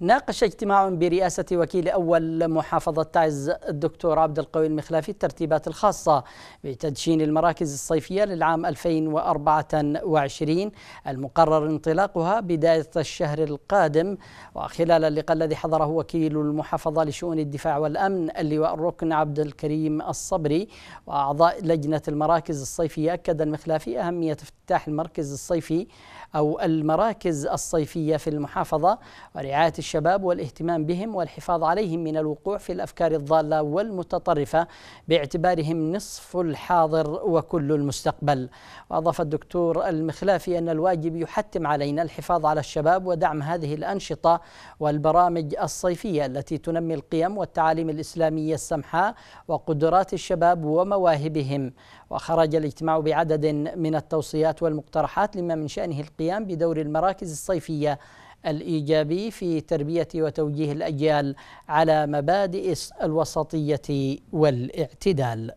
ناقش اجتماع برئاسة وكيل أول محافظة تعز الدكتور عبد القوي المخلافي الترتيبات الخاصة بتدشين المراكز الصيفية للعام 2024 المقرر انطلاقها بداية الشهر القادم وخلال اللقاء الذي حضره وكيل المحافظة لشؤون الدفاع والأمن اللواء الركن عبد الكريم الصبري وأعضاء لجنة المراكز الصيفية أكد المخلافي أهمية افتتاح المركز الصيفي أو المراكز الصيفية في المحافظة ورعاية الشباب والاهتمام بهم والحفاظ عليهم من الوقوع في الأفكار الضالة والمتطرفة باعتبارهم نصف الحاضر وكل المستقبل وأضاف الدكتور المخلافي أن الواجب يحتم علينا الحفاظ على الشباب ودعم هذه الأنشطة والبرامج الصيفية التي تنمي القيم والتعاليم الإسلامية السمحة وقدرات الشباب ومواهبهم وخرج الاجتماع بعدد من التوصيات والمقترحات لما من شأنه القيام بدور المراكز الصيفية الايجابي في تربيه وتوجيه الاجيال على مبادئ الوسطيه والاعتدال.